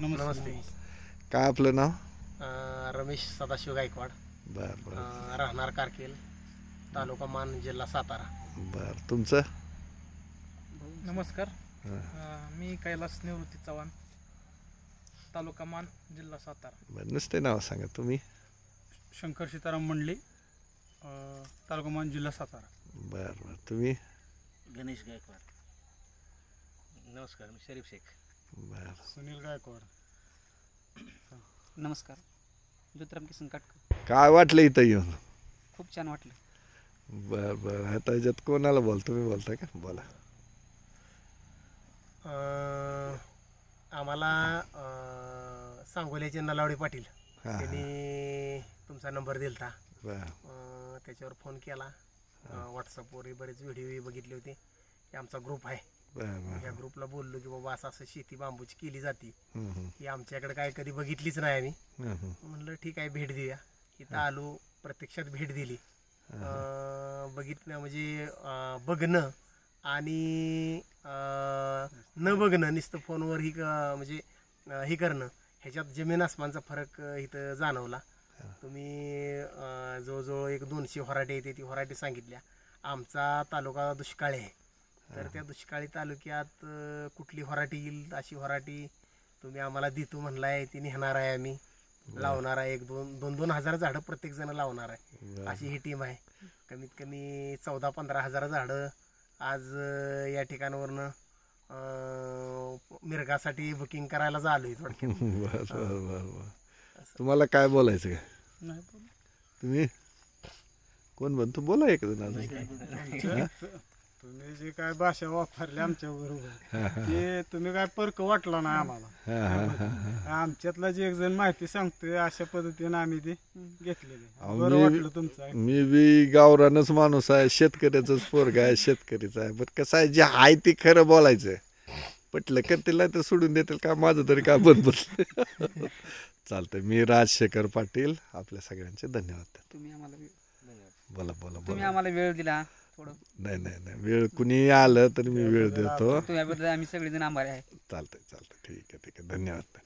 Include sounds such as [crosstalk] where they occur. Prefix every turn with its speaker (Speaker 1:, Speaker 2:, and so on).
Speaker 1: नमस्ते
Speaker 2: काय आपलं नाव
Speaker 1: रमेश सदाशिव गायकवाड बर बर राहणार कारकेल तालुका मान जिल्हा सातारा
Speaker 2: बर तुमचं
Speaker 1: नमस्कार मी कैलास निवृत्ती चव्हाण तालुका मान जिल्हा सातारा बर नुसते
Speaker 2: नाव सांगा तुम्ही
Speaker 1: शंकर सीताराम मंडली तालुका मान जिल्हा सातारा
Speaker 2: बर बरं तुम्ही
Speaker 1: गणेश गायकवाड नमस्कार मी शरीफ शेख
Speaker 2: बर सुनील
Speaker 1: गायकवाड नमस्कार ज्योतराम किसन काटकर
Speaker 2: काय वाटलं इथं येऊन खूप छान वाटलं बर बर आता याच्यात कोणाला बोलतो मी बोलता का बोला
Speaker 1: आम्हाला सांगोल्याचे नलावडे पाटील त्यांनी तुमचा नंबर दिला त्याच्यावर फोन केला व्हॉट्सअपवर बरेच व्हिडिओ बघितले होते आमचा ग्रुप आहे या ग्रुपला बोललो की बाबा असं असं शेती बांबूची केली जाते ही आमच्याकडे काय कधी बघितलीच नाही आम्ही म्हणलं ठीक आहे भेट देऊया इथं आलो प्रत्यक्षात भेट दिली बघितलं म्हणजे बघणं आणि न बघणं नुसतं फोनवर ही म्हणजे हे करणं ह्याच्यात जमीन आसमानचा फरक इथं जाणवला तुम्ही जवळजवळ एक दोनशे होराटे येते ती होराटे सांगितल्या आमचा तालुका दुष्काळी आहे तर त्या दुष्काळी तालुक्यात कुठली होराटी येईल अशी होराटी तुम्ही आम्हाला देतो म्हणलाय ती नेणार आहे आम्ही लावणार आहे एक दोन दोन दोन हजार झाड प्रत्येक जण लावणार आहे अशी ही टीम आहे कमीत कमी चौदा पंधरा हजार झाड आज या ठिकाणावरनं मिरगासाठी बुकिंग करायला झालो [laughs]
Speaker 2: तुम्हाला काय बोलायचं का तुम्ही कोण बनतो बोला एक
Speaker 1: तुम्ही जी काय भाषा वापरली आमच्या बरोबर ते तुम्ही काय परक वाटला ना
Speaker 2: आम्हाला
Speaker 1: आमच्यातला जे एक जण माहिती सांगतोय अशा पद्धतीने आम्ही ते घेतलेले तुमचं
Speaker 2: मी बी गावरानच माणूस आहे शेतकऱ्याचा पोरग आहे शेतकरीच आहे पण कसं आहे जे आहे ते खरं बोलायचं पटलं करतील तर सोडून देतील का माझं तरी का बंद बसलं चालतंय मी राजशेखर पाटील आपल्या सगळ्यांचे धन्यवाद तुम्ही आम्हाला बोला बोला तुम्ही आम्हाला वेळ दिला नाही नाही नाही वेळ कुणी आलं तर मी वेळ देतो
Speaker 1: तुझ्याबद्दल आम्ही सगळेजण आभारी आहे
Speaker 2: चालतंय चालतंय ठीक आहे ठीक आहे धन्यवाद